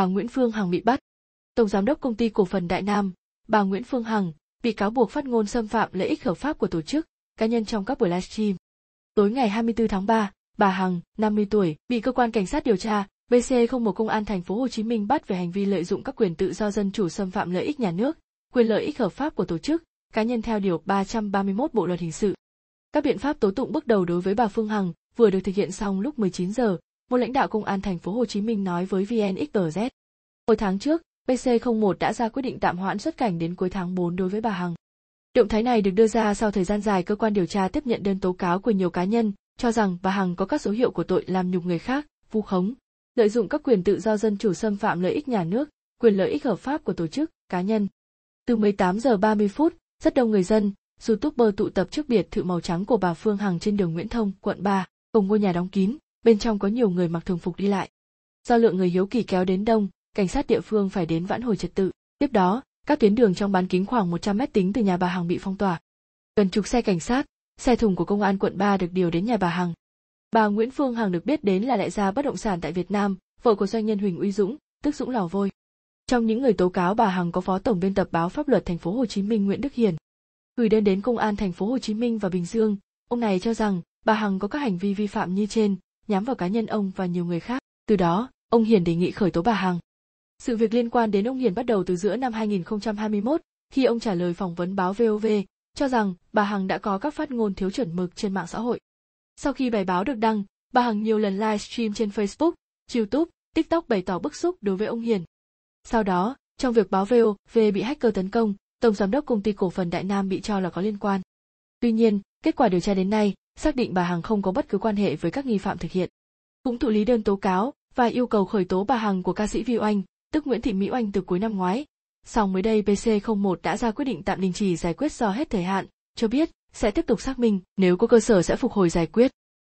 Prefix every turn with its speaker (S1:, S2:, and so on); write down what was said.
S1: bà Nguyễn Phương Hằng bị bắt. Tổng giám đốc công ty cổ phần Đại Nam, bà Nguyễn Phương Hằng, bị cáo buộc phát ngôn xâm phạm lợi ích hợp pháp của tổ chức, cá nhân trong các buổi livestream. Tối ngày 24 tháng 3, bà Hằng, 50 tuổi, bị cơ quan cảnh sát điều tra BC01 Công an thành phố Hồ Chí Minh bắt về hành vi lợi dụng các quyền tự do dân chủ xâm phạm lợi ích nhà nước, quyền lợi ích hợp pháp của tổ chức, cá nhân theo điều 331 Bộ luật hình sự. Các biện pháp tố tụng bước đầu đối với bà Phương Hằng vừa được thực hiện xong lúc 19 giờ một lãnh đạo công an thành phố Hồ Chí Minh nói với VNXTZ. Hồi tháng trước, PC01 đã ra quyết định tạm hoãn xuất cảnh đến cuối tháng 4 đối với bà Hằng. Động thái này được đưa ra sau thời gian dài cơ quan điều tra tiếp nhận đơn tố cáo của nhiều cá nhân, cho rằng bà Hằng có các dấu hiệu của tội làm nhục người khác, vu khống, lợi dụng các quyền tự do dân chủ xâm phạm lợi ích nhà nước, quyền lợi ích hợp pháp của tổ chức, cá nhân. Từ 18 giờ 30 phút, rất đông người dân, YouTuber tụ tập trước biệt thự màu trắng của bà Phương Hằng trên đường Nguyễn Thông, quận 3, cùng ngôi nhà đóng kín, bên trong có nhiều người mặc thường phục đi lại. Do lượng người hiếu kỳ kéo đến đông, cảnh sát địa phương phải đến vãn hồi trật tự. Tiếp đó, các tuyến đường trong bán kính khoảng 100 mét tính từ nhà bà Hằng bị phong tỏa. Gần chục xe cảnh sát, xe thùng của công an quận 3 được điều đến nhà bà Hằng. Bà Nguyễn Phương Hằng được biết đến là đại gia bất động sản tại Việt Nam, vợ của doanh nhân Huỳnh Uy Dũng, tức Dũng Lò Vôi. Trong những người tố cáo bà Hằng có phó tổng biên tập báo pháp luật thành phố Hồ Chí Minh Nguyễn Đức Hiền. Gửi đơn đến công an thành phố Hồ Chí Minh và Bình Dương, ông này cho rằng bà Hằng có các hành vi vi phạm như trên, nhắm vào cá nhân ông và nhiều người khác. Từ đó, ông Hiền đề nghị khởi tố bà Hằng. Sự việc liên quan đến ông Hiền bắt đầu từ giữa năm 2021, khi ông trả lời phỏng vấn báo VOV, cho rằng bà Hằng đã có các phát ngôn thiếu chuẩn mực trên mạng xã hội. Sau khi bài báo được đăng, bà Hằng nhiều lần livestream trên Facebook, YouTube, TikTok bày tỏ bức xúc đối với ông Hiền. Sau đó, trong việc báo VOV bị hacker tấn công, tổng giám đốc công ty cổ phần Đại Nam bị cho là có liên quan. Tuy nhiên, kết quả điều tra đến nay, xác định bà Hằng không có bất cứ quan hệ với các nghi phạm thực hiện. Cũng thụ lý đơn tố cáo và yêu cầu khởi tố bà Hằng của ca sĩ Vi Oanh, tức Nguyễn Thị Mỹ Oanh từ cuối năm ngoái. Song mới đây PC01 đã ra quyết định tạm đình chỉ giải quyết do hết thời hạn, cho biết sẽ tiếp tục xác minh, nếu có cơ sở sẽ phục hồi giải quyết.